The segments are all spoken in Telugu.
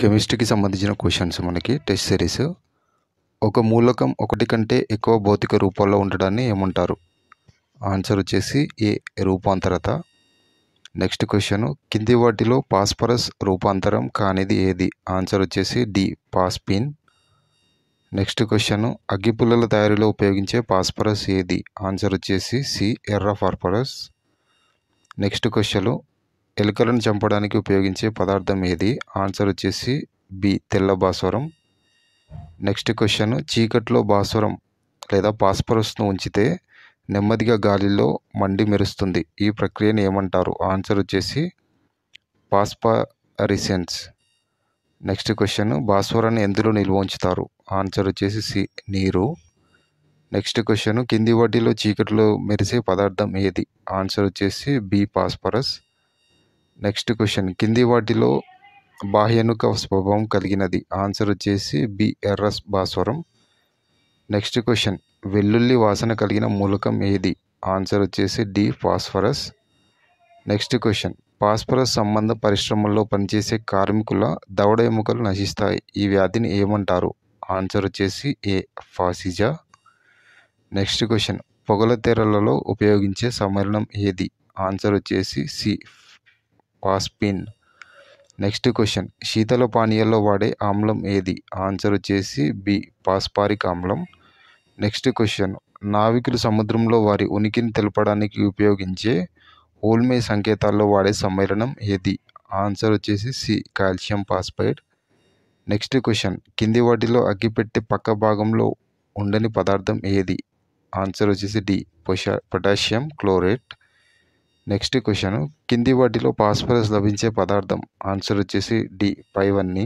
కెమిస్ట్రీకి సంబంధించిన క్వశ్చన్స్ మనకి టెస్ట్ సిరీస్ ఒక మూలకం ఒకటి కంటే ఎక్కువ భౌతిక రూపాల్లో ఉండడాన్ని ఏమంటారు ఆన్సర్ వచ్చేసి ఏ రూపాంతరత నెక్స్ట్ క్వశ్చన్ కింది వాటిలో పాస్పరస్ రూపాంతరం కానిది ఏది ఆన్సర్ వచ్చేసి డి పాస్పిన్ నెక్స్ట్ క్వశ్చన్ అగ్గిపుల్లల తయారీలో ఉపయోగించే పాస్పరస్ ఏది ఆన్సర్ వచ్చేసి సి ఎర్ర ఫార్పరస్ నెక్స్ట్ క్వశ్చన్ ఎలుకలను చంపడానికి ఉపయోగించే పదార్థం ఏది ఆన్సర్ వచ్చేసి బి తెల్ల భాస్వరం నెక్స్ట్ క్వశ్చన్ చీకట్లో భాస్వరం లేదా పాస్పరస్ను ఉంచితే నెమ్మదిగా గాలిలో మండి మెరుస్తుంది ఈ ప్రక్రియను ఏమంటారు ఆన్సర్ వచ్చేసి పాస్పరిసెన్స్ నెక్స్ట్ క్వశ్చన్ భాస్వరాన్ని ఎందులో నిల్వ ఉంచుతారు ఆన్సర్ వచ్చేసి సి నీరు నెక్స్ట్ క్వశ్చన్ కింది వాటిలో చీకట్లో మెరిసే పదార్థం ఏది ఆన్సర్ వచ్చేసి బి పాస్పరస్ నెక్స్ట్ క్వశ్చన్ కింది వాటిలో బాహ్యనుక స్వభావం కలిగినది ఆన్సర్ వచ్చేసి బి ఎర్రస్ భాస్వరం నెక్స్ట్ క్వశ్చన్ వెల్లుల్లి వాసన కలిగిన మూలకం ఏది ఆన్సర్ వచ్చేసి D phosphorus next question phosphorus సంబంధ పరిశ్రమల్లో పనిచేసే కార్మికుల దవడ ఎముకలు నశిస్తాయి ఈ వ్యాధిని ఏమంటారు ఆన్సర్ వచ్చేసి ఏ ఫాసిజా నెక్స్ట్ క్వశ్చన్ పొగల తెరలలో ఉపయోగించే సమ్మేళనం ఏది ఆన్సర్ వచ్చేసి సి వాస్పిన్ నెక్స్ట్ క్వశ్చన్ శీతల పానీయాల్లో వాడే ఆమ్లం ఏది ఆన్సర్ వచ్చేసి బి పాస్పారిక్ ఆమ్లం నెక్స్ట్ క్వశ్చన్ నావికులు సముద్రంలో వారి ఉనికిని తెలపడానికి ఉపయోగించే ఓల్మే సంకేతాల్లో వాడే సమ్మేళనం ఏది ఆన్సర్ వచ్చేసి C calcium phosphide next question కింది వాటిలో అగ్గిపెట్టె పక్క భాగంలో ఉండని పదార్థం ఏది ఆన్సర్ వచ్చేసి D potassium chlorate next question కింది వాటిలో ఫాస్ఫరస్ లభించే పదార్థం ఆన్సర్ వచ్చేసి డి పైవన్నీ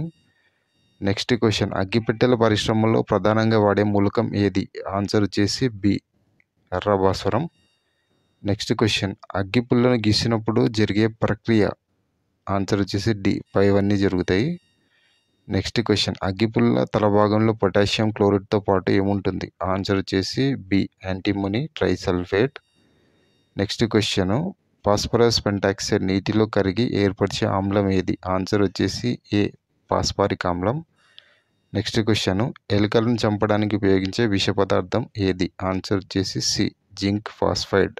నెక్స్ట్ క్వశ్చన్ అగ్గిపెట్టెల పరిశ్రమలో ప్రధానంగా వాడే మూలకం ఏది ఆన్సర్ వచ్చేసి బి ఎర్రభాస్వరం నెక్స్ట్ క్వశ్చన్ అగ్గిపుల్లను గీసినప్పుడు జరిగే ప్రక్రియ ఆన్సర్ వచ్చేసి డి పైవన్నీ జరుగుతాయి నెక్స్ట్ క్వశ్చన్ అగ్గిపుల్ల భాగంలో పొటాషియం క్లోరైడ్తో పాటు ఏముంటుంది ఆన్సర్ వచ్చేసి B antimony trisulphate next question phosphorus pentoxide నీటిలో కరిగి ఏర్పరిచే ఆమ్లం ఏది ఆన్సర్ వచ్చేసి ఏ పాస్పారిక్ ఆమ్లం నెక్స్ట్ క్వశ్చను ఎలుకలను చంపడానికి ఉపయోగించే విష పదార్థం ఏది ఆన్సర్ వచ్చేసి సి జింక్ ఫాస్ఫైడ్